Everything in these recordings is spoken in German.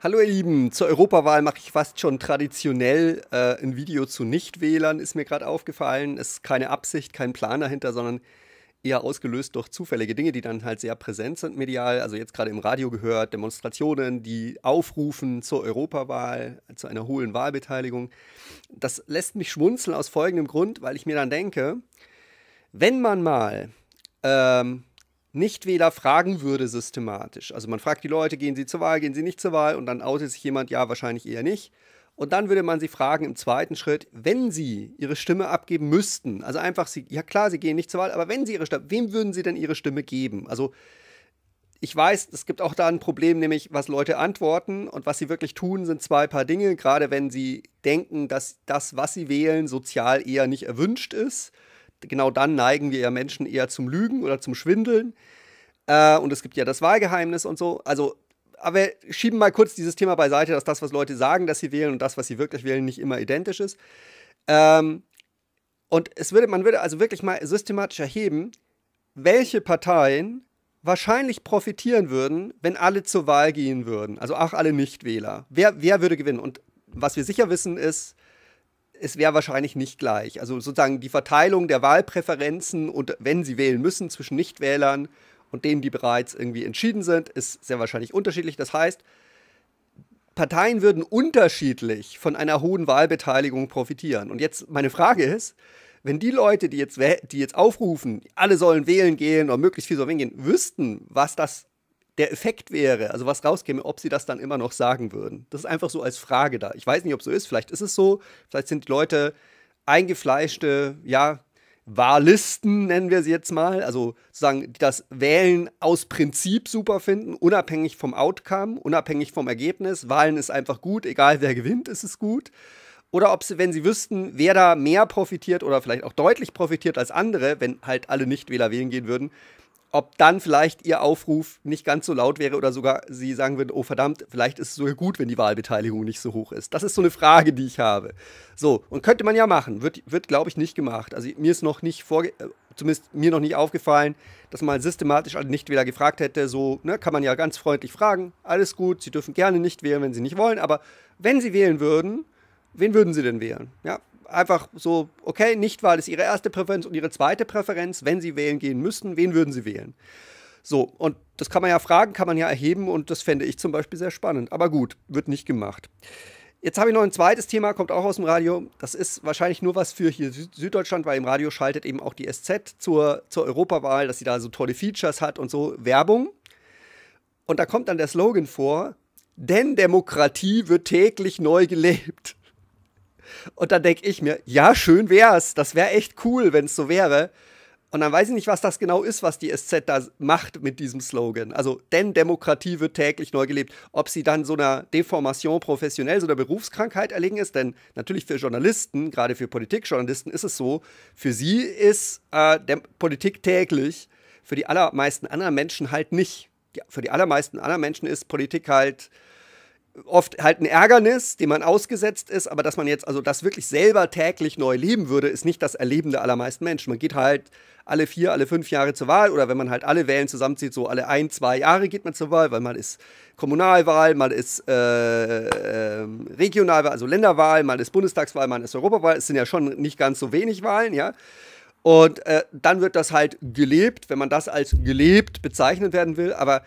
Hallo ihr Lieben, zur Europawahl mache ich fast schon traditionell äh, ein Video zu Nichtwählern, ist mir gerade aufgefallen. Es ist keine Absicht, kein Plan dahinter, sondern eher ausgelöst durch zufällige Dinge, die dann halt sehr präsent sind medial. Also jetzt gerade im Radio gehört, Demonstrationen, die aufrufen zur Europawahl, zu einer hohen Wahlbeteiligung. Das lässt mich schmunzeln aus folgendem Grund, weil ich mir dann denke, wenn man mal ähm, Nichtwähler fragen würde systematisch. Also man fragt die Leute, gehen sie zur Wahl, gehen sie nicht zur Wahl und dann outet sich jemand, ja, wahrscheinlich eher nicht. Und dann würde man sie fragen im zweiten Schritt, wenn sie ihre Stimme abgeben müssten, also einfach, sie, ja klar, sie gehen nicht zur Wahl, aber wenn sie ihre Stimme, wem würden sie denn ihre Stimme geben? Also ich weiß, es gibt auch da ein Problem, nämlich was Leute antworten und was sie wirklich tun, sind zwei paar Dinge, gerade wenn sie denken, dass das, was sie wählen, sozial eher nicht erwünscht ist. Genau dann neigen wir ja Menschen eher zum Lügen oder zum Schwindeln. Äh, und es gibt ja das Wahlgeheimnis und so. Also, aber wir schieben mal kurz dieses Thema beiseite, dass das, was Leute sagen, dass sie wählen und das, was sie wirklich wählen, nicht immer identisch ist. Ähm, und es würde, man würde also wirklich mal systematisch erheben, welche Parteien wahrscheinlich profitieren würden, wenn alle zur Wahl gehen würden. Also auch alle Nichtwähler. Wer, wer würde gewinnen? Und was wir sicher wissen ist, es wäre wahrscheinlich nicht gleich. Also sozusagen die Verteilung der Wahlpräferenzen und wenn sie wählen müssen zwischen Nichtwählern und denen, die bereits irgendwie entschieden sind, ist sehr wahrscheinlich unterschiedlich. Das heißt, Parteien würden unterschiedlich von einer hohen Wahlbeteiligung profitieren. Und jetzt meine Frage ist, wenn die Leute, die jetzt, die jetzt aufrufen, alle sollen wählen gehen oder möglichst viel so wählen gehen, wüssten, was das der Effekt wäre, also was rauskäme, ob sie das dann immer noch sagen würden. Das ist einfach so als Frage da. Ich weiß nicht, ob es so ist. Vielleicht ist es so. Vielleicht sind die Leute eingefleischte, ja, Wahllisten, nennen wir sie jetzt mal, also sozusagen das Wählen aus Prinzip super finden, unabhängig vom Outcome, unabhängig vom Ergebnis. Wahlen ist einfach gut, egal wer gewinnt, ist es gut. Oder ob sie, wenn sie wüssten, wer da mehr profitiert oder vielleicht auch deutlich profitiert als andere, wenn halt alle Nichtwähler wählen gehen würden, ob dann vielleicht ihr Aufruf nicht ganz so laut wäre oder sogar sie sagen würden, oh verdammt, vielleicht ist es sogar gut, wenn die Wahlbeteiligung nicht so hoch ist. Das ist so eine Frage, die ich habe. So, und könnte man ja machen, wird, wird glaube ich, nicht gemacht. Also mir ist noch nicht vorge äh, zumindest mir noch nicht aufgefallen, dass man systematisch alle Nichtwähler gefragt hätte, so, ne, kann man ja ganz freundlich fragen, alles gut, sie dürfen gerne nicht wählen, wenn sie nicht wollen, aber wenn sie wählen würden, wen würden sie denn wählen? Ja, einfach so, okay, Nichtwahl ist ihre erste Präferenz und ihre zweite Präferenz. Wenn sie wählen gehen müssten, wen würden sie wählen? So, und das kann man ja fragen, kann man ja erheben und das fände ich zum Beispiel sehr spannend. Aber gut, wird nicht gemacht. Jetzt habe ich noch ein zweites Thema, kommt auch aus dem Radio. Das ist wahrscheinlich nur was für hier Süddeutschland, weil im Radio schaltet eben auch die SZ zur, zur Europawahl, dass sie da so tolle Features hat und so Werbung. Und da kommt dann der Slogan vor, denn Demokratie wird täglich neu gelebt. Und dann denke ich mir, ja, schön wär's. Das wäre echt cool, wenn es so wäre. Und dann weiß ich nicht, was das genau ist, was die SZ da macht mit diesem Slogan. Also, denn Demokratie wird täglich neu gelebt. Ob sie dann so einer Deformation professionell, so einer Berufskrankheit erlegen ist, denn natürlich für Journalisten, gerade für Politikjournalisten ist es so, für sie ist äh, Politik täglich, für die allermeisten anderen Menschen halt nicht. für die allermeisten anderen Menschen ist Politik halt oft halt ein Ärgernis, dem man ausgesetzt ist, aber dass man jetzt also das wirklich selber täglich neu leben würde, ist nicht das Erleben der allermeisten Menschen. Man geht halt alle vier, alle fünf Jahre zur Wahl oder wenn man halt alle Wählen zusammenzieht, so alle ein, zwei Jahre geht man zur Wahl, weil man ist Kommunalwahl, man ist äh, äh, Regionalwahl, also Länderwahl, man ist Bundestagswahl, man ist Europawahl. Es sind ja schon nicht ganz so wenig Wahlen, ja. Und äh, dann wird das halt gelebt, wenn man das als gelebt bezeichnet werden will. Aber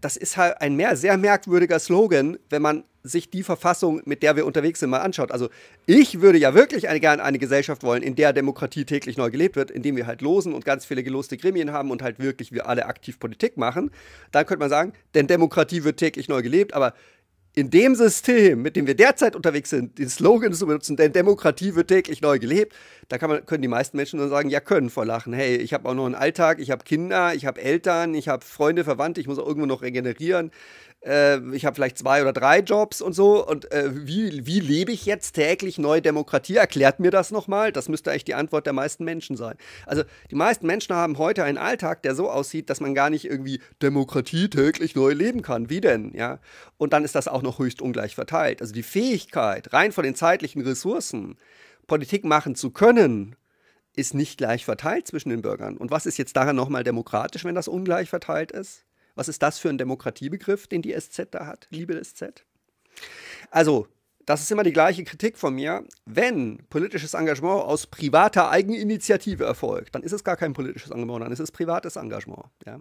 das ist halt ein mehr, sehr merkwürdiger Slogan, wenn man sich die Verfassung, mit der wir unterwegs sind, mal anschaut. Also ich würde ja wirklich eine, gerne eine Gesellschaft wollen, in der Demokratie täglich neu gelebt wird, indem wir halt losen und ganz viele geloste Gremien haben und halt wirklich wir alle aktiv Politik machen. Dann könnte man sagen, denn Demokratie wird täglich neu gelebt, aber in dem System, mit dem wir derzeit unterwegs sind, den Slogan zu benutzen, denn Demokratie wird täglich neu gelebt, da man, können die meisten Menschen nur sagen, ja, können vor Lachen. Hey, ich habe auch noch einen Alltag, ich habe Kinder, ich habe Eltern, ich habe Freunde, Verwandte, ich muss auch irgendwo noch regenerieren. Äh, ich habe vielleicht zwei oder drei Jobs und so. Und äh, wie, wie lebe ich jetzt täglich neue Demokratie? Erklärt mir das nochmal. Das müsste eigentlich die Antwort der meisten Menschen sein. Also die meisten Menschen haben heute einen Alltag, der so aussieht, dass man gar nicht irgendwie Demokratie täglich neu leben kann. Wie denn? Ja? Und dann ist das auch noch höchst ungleich verteilt. Also die Fähigkeit, rein von den zeitlichen Ressourcen Politik machen zu können, ist nicht gleich verteilt zwischen den Bürgern. Und was ist jetzt daran nochmal demokratisch, wenn das ungleich verteilt ist? Was ist das für ein Demokratiebegriff, den die SZ da hat, liebe SZ? Also, das ist immer die gleiche Kritik von mir. Wenn politisches Engagement aus privater Eigeninitiative erfolgt, dann ist es gar kein politisches Engagement, dann ist es privates Engagement. Ja?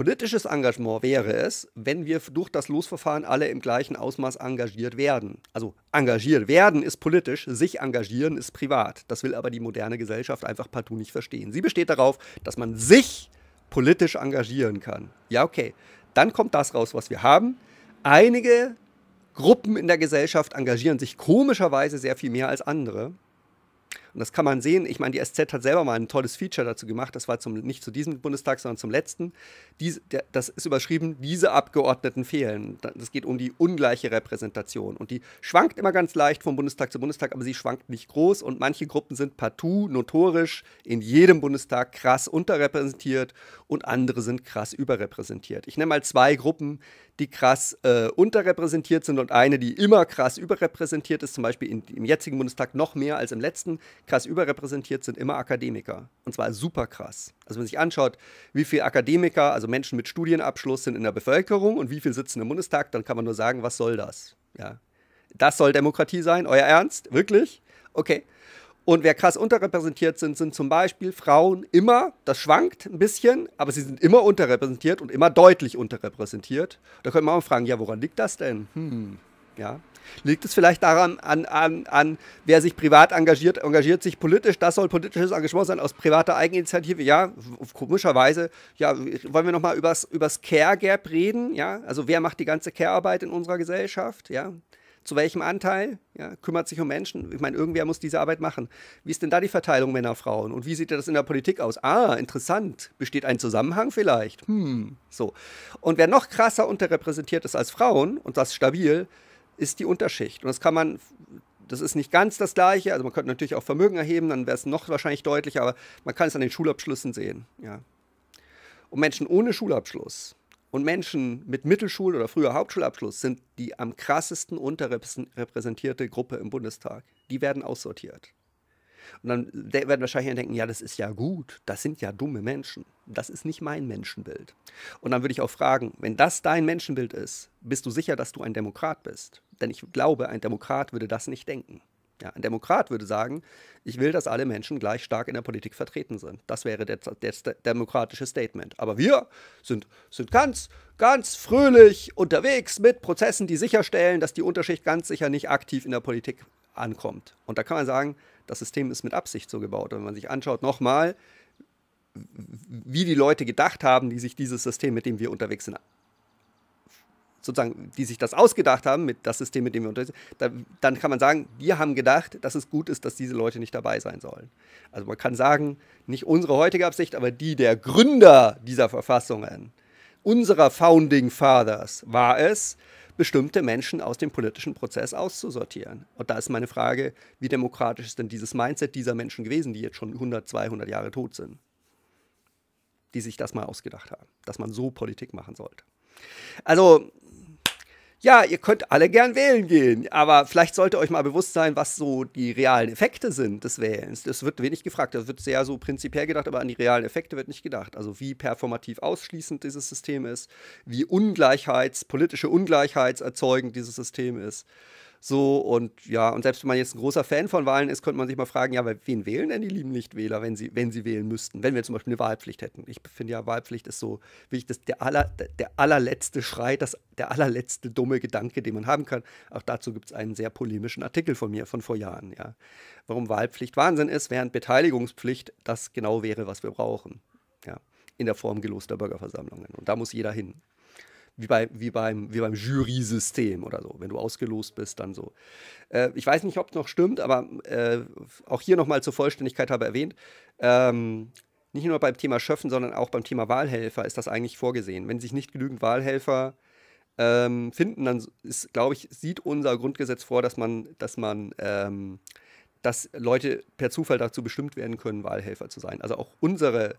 Politisches Engagement wäre es, wenn wir durch das Losverfahren alle im gleichen Ausmaß engagiert werden. Also engagiert werden ist politisch, sich engagieren ist privat. Das will aber die moderne Gesellschaft einfach partout nicht verstehen. Sie besteht darauf, dass man sich politisch engagieren kann. Ja, okay. Dann kommt das raus, was wir haben. Einige Gruppen in der Gesellschaft engagieren sich komischerweise sehr viel mehr als andere. Und das kann man sehen. Ich meine, die SZ hat selber mal ein tolles Feature dazu gemacht. Das war zum, nicht zu diesem Bundestag, sondern zum letzten. Dies, der, das ist überschrieben, diese Abgeordneten fehlen. Das geht um die ungleiche Repräsentation. Und die schwankt immer ganz leicht vom Bundestag zu Bundestag, aber sie schwankt nicht groß. Und manche Gruppen sind partout, notorisch in jedem Bundestag krass unterrepräsentiert und andere sind krass überrepräsentiert. Ich nenne mal zwei Gruppen, die krass äh, unterrepräsentiert sind und eine, die immer krass überrepräsentiert ist, zum Beispiel in, im jetzigen Bundestag noch mehr als im letzten, krass überrepräsentiert sind immer Akademiker. Und zwar super krass. Also wenn man sich anschaut, wie viele Akademiker, also Menschen mit Studienabschluss sind in der Bevölkerung und wie viele sitzen im Bundestag, dann kann man nur sagen, was soll das? Ja. Das soll Demokratie sein? Euer Ernst? Wirklich? Okay. Und wer krass unterrepräsentiert sind, sind zum Beispiel Frauen immer, das schwankt ein bisschen, aber sie sind immer unterrepräsentiert und immer deutlich unterrepräsentiert. Da könnte man auch fragen, ja, woran liegt das denn? Hm. Ja. Liegt es vielleicht daran, an, an, an, wer sich privat engagiert, engagiert sich politisch, das soll politisches Engagement sein, aus privater Eigeninitiative, ja, komischerweise, ja, wollen wir nochmal übers, übers Care-Gap reden, ja, also wer macht die ganze Care-Arbeit in unserer Gesellschaft, ja, zu welchem Anteil, ja, kümmert sich um Menschen, ich meine, irgendwer muss diese Arbeit machen. Wie ist denn da die Verteilung Männer, Frauen und wie sieht das in der Politik aus? Ah, interessant, besteht ein Zusammenhang vielleicht, hm, so. Und wer noch krasser unterrepräsentiert ist als Frauen und das stabil, ist die Unterschicht. Und das kann man, das ist nicht ganz das Gleiche. Also man könnte natürlich auch Vermögen erheben, dann wäre es noch wahrscheinlich deutlicher, aber man kann es an den Schulabschlüssen sehen. Ja. Und Menschen ohne Schulabschluss und Menschen mit Mittelschul- oder früher Hauptschulabschluss sind die am krassesten unterrepräsentierte Gruppe im Bundestag. Die werden aussortiert. Und dann werden wahrscheinlich denken, ja, das ist ja gut, das sind ja dumme Menschen. Das ist nicht mein Menschenbild. Und dann würde ich auch fragen, wenn das dein Menschenbild ist, bist du sicher, dass du ein Demokrat bist? Denn ich glaube, ein Demokrat würde das nicht denken. Ja, ein Demokrat würde sagen, ich will, dass alle Menschen gleich stark in der Politik vertreten sind. Das wäre der, der demokratische Statement. Aber wir sind, sind ganz, ganz fröhlich unterwegs mit Prozessen, die sicherstellen, dass die Unterschicht ganz sicher nicht aktiv in der Politik ankommt. Und da kann man sagen, das System ist mit Absicht so gebaut. wenn man sich anschaut, nochmal, wie die Leute gedacht haben, die sich dieses System, mit dem wir unterwegs sind, sozusagen, die sich das ausgedacht haben, mit das System, mit dem wir unterwegs sind, dann kann man sagen, wir haben gedacht, dass es gut ist, dass diese Leute nicht dabei sein sollen. Also man kann sagen, nicht unsere heutige Absicht, aber die der Gründer dieser Verfassungen, unserer Founding Fathers, war es, bestimmte Menschen aus dem politischen Prozess auszusortieren. Und da ist meine Frage, wie demokratisch ist denn dieses Mindset dieser Menschen gewesen, die jetzt schon 100, 200 Jahre tot sind, die sich das mal ausgedacht haben, dass man so Politik machen sollte. Also ja, ihr könnt alle gern wählen gehen, aber vielleicht sollte euch mal bewusst sein, was so die realen Effekte sind des Wählens. Das wird wenig gefragt, das wird sehr so prinzipiell gedacht, aber an die realen Effekte wird nicht gedacht. Also wie performativ ausschließend dieses System ist, wie Ungleichheits, politische Ungleichheitserzeugend dieses System ist. So und ja, und selbst wenn man jetzt ein großer Fan von Wahlen ist, könnte man sich mal fragen, ja, aber wen wählen denn die lieben Nichtwähler, wenn sie, wenn sie wählen müssten, wenn wir zum Beispiel eine Wahlpflicht hätten. Ich finde ja, Wahlpflicht ist so wirklich das, der, aller, der allerletzte Schrei, das, der allerletzte dumme Gedanke, den man haben kann. Auch dazu gibt es einen sehr polemischen Artikel von mir von vor Jahren, ja. Warum Wahlpflicht Wahnsinn ist, während Beteiligungspflicht das genau wäre, was wir brauchen. Ja. In der Form geloster Bürgerversammlungen. Und da muss jeder hin wie, bei, wie, beim, wie beim Jury-System oder so. Wenn du ausgelost bist, dann so. Äh, ich weiß nicht, ob es noch stimmt, aber äh, auch hier nochmal zur Vollständigkeit habe erwähnt. Ähm, nicht nur beim Thema Schöffen, sondern auch beim Thema Wahlhelfer ist das eigentlich vorgesehen. Wenn sich nicht genügend Wahlhelfer ähm, finden, dann ist, glaube ich, sieht unser Grundgesetz vor, dass man, dass man ähm, dass Leute per Zufall dazu bestimmt werden können, Wahlhelfer zu sein. Also auch unsere,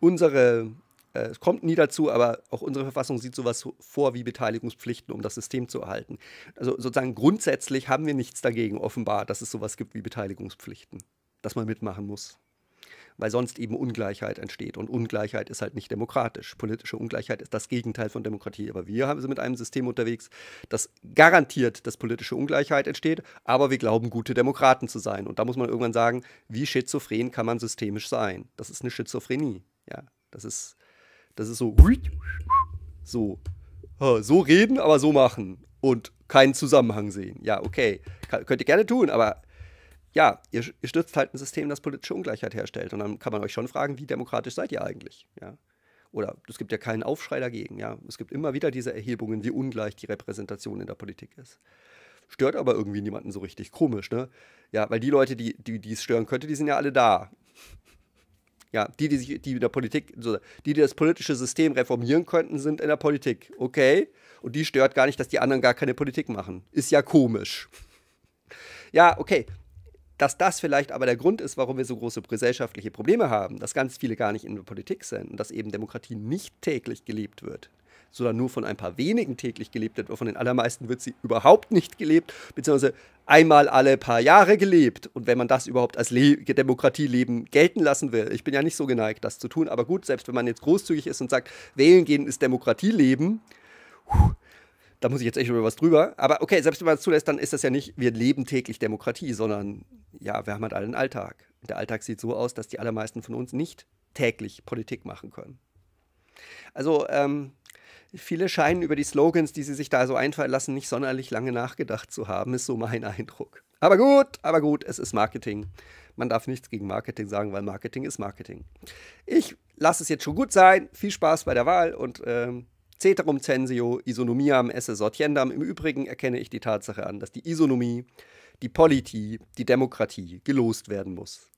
unsere äh, es kommt nie dazu, aber auch unsere Verfassung sieht sowas vor wie Beteiligungspflichten, um das System zu erhalten. Also sozusagen grundsätzlich haben wir nichts dagegen, offenbar, dass es sowas gibt wie Beteiligungspflichten, dass man mitmachen muss. Weil sonst eben Ungleichheit entsteht. Und Ungleichheit ist halt nicht demokratisch. Politische Ungleichheit ist das Gegenteil von Demokratie. Aber wir haben sie mit einem System unterwegs, das garantiert, dass politische Ungleichheit entsteht. Aber wir glauben, gute Demokraten zu sein. Und da muss man irgendwann sagen, wie schizophren kann man systemisch sein? Das ist eine Schizophrenie. Ja, das ist das ist so, so, so reden, aber so machen und keinen Zusammenhang sehen. Ja, okay, Kann, könnt ihr gerne tun, aber ja, ihr, ihr stützt halt ein System, das politische Ungleichheit herstellt. Und dann kann man euch schon fragen, wie demokratisch seid ihr eigentlich? Ja. Oder es gibt ja keinen Aufschrei dagegen. Ja. Es gibt immer wieder diese Erhebungen, wie ungleich die Repräsentation in der Politik ist. Stört aber irgendwie niemanden so richtig. Komisch, ne? Ja, weil die Leute, die, die es stören könnte, die sind ja alle da. Ja, die, die sich, die in der Politik, die, die das politische System reformieren könnten, sind in der Politik. Okay. Und die stört gar nicht, dass die anderen gar keine Politik machen. Ist ja komisch. Ja, okay. Dass das vielleicht aber der Grund ist, warum wir so große gesellschaftliche Probleme haben, dass ganz viele gar nicht in der Politik sind und dass eben Demokratie nicht täglich geliebt wird sondern nur von ein paar wenigen täglich gelebt wird, von den allermeisten wird sie überhaupt nicht gelebt, beziehungsweise einmal alle paar Jahre gelebt. Und wenn man das überhaupt als Le Demokratieleben gelten lassen will, ich bin ja nicht so geneigt, das zu tun, aber gut, selbst wenn man jetzt großzügig ist und sagt, wählen gehen ist Demokratieleben, puh, da muss ich jetzt echt über was drüber. Aber okay, selbst wenn man es zulässt, dann ist das ja nicht, wir leben täglich Demokratie, sondern ja, wir haben halt einen Alltag. Und der Alltag sieht so aus, dass die allermeisten von uns nicht täglich Politik machen können. Also ähm, viele scheinen über die Slogans, die sie sich da so einfallen lassen, nicht sonderlich lange nachgedacht zu haben, ist so mein Eindruck. Aber gut, aber gut, es ist Marketing. Man darf nichts gegen Marketing sagen, weil Marketing ist Marketing. Ich lasse es jetzt schon gut sein. Viel Spaß bei der Wahl und ähm, Ceterum censio isonomiam esse sortiendam. Im Übrigen erkenne ich die Tatsache an, dass die Isonomie, die Politie, die Demokratie gelost werden muss.